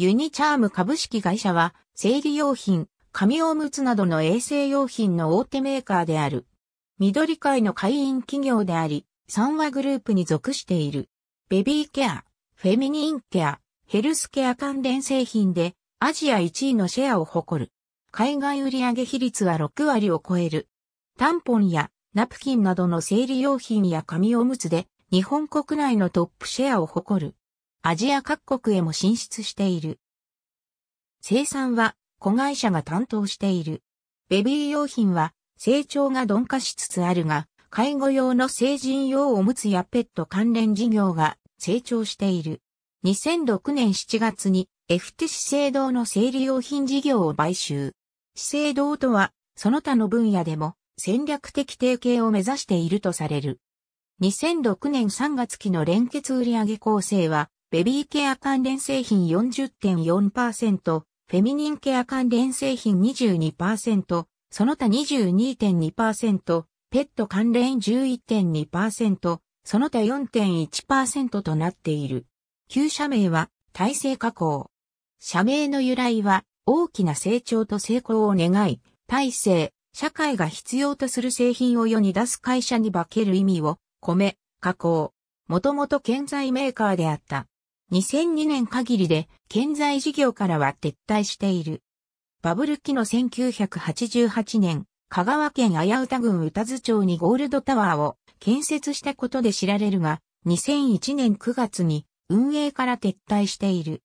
ユニチャーム株式会社は、生理用品、紙おむつなどの衛生用品の大手メーカーである。緑会の会員企業であり、三和グループに属している。ベビーケア、フェミニンケア、ヘルスケア関連製品で、アジア1位のシェアを誇る。海外売上比率は6割を超える。タンポンやナプキンなどの生理用品や紙おむつで、日本国内のトップシェアを誇る。アジア各国へも進出している。生産は子会社が担当している。ベビー用品は成長が鈍化しつつあるが、介護用の成人用おむつやペット関連事業が成長している。2006年7月に FT 資生堂の生理用品事業を買収。資生堂とはその他の分野でも戦略的提携を目指しているとされる。2006年3月期の連結売上構成はベビーケア関連製品40.4%、フェミニンケア関連製品22%、その他22.2%、ペット関連11.2%、その他4.1%となっている。旧社名は、体制加工。社名の由来は、大きな成長と成功を願い、体制、社会が必要とする製品を世に出す会社に化ける意味を、米、加工。もともと建材メーカーであった。2002年限りで建材事業からは撤退している。バブル期の1988年、香川県綾歌郡宇多津町にゴールドタワーを建設したことで知られるが、2001年9月に運営から撤退している。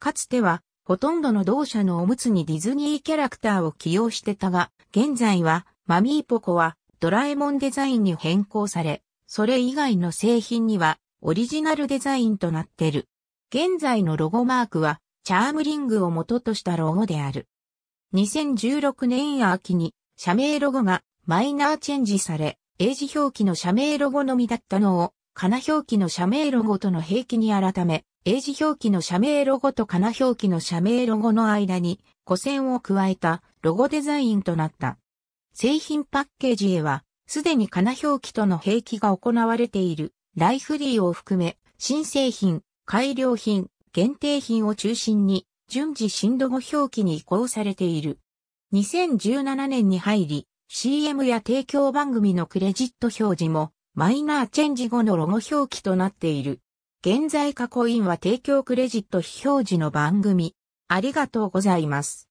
かつては、ほとんどの同社のおむつにディズニーキャラクターを起用してたが、現在は、マミーポコはドラえもんデザインに変更され、それ以外の製品にはオリジナルデザインとなってる。現在のロゴマークは、チャームリングを元としたロゴである。2016年秋に、社名ロゴがマイナーチェンジされ、英字表記の社名ロゴのみだったのを、金表記の社名ロゴとの平記に改め、英字表記の社名ロゴと金表記の社名ロゴの間に、古線を加えたロゴデザインとなった。製品パッケージへは、すでに金表記との平記が行われている、ライフリーを含め、新製品、改良品、限定品を中心に、順次震度5表記に移行されている。2017年に入り、CM や提供番組のクレジット表示も、マイナーチェンジ後のロゴ表記となっている。現在過去印は提供クレジット非表示の番組。ありがとうございます。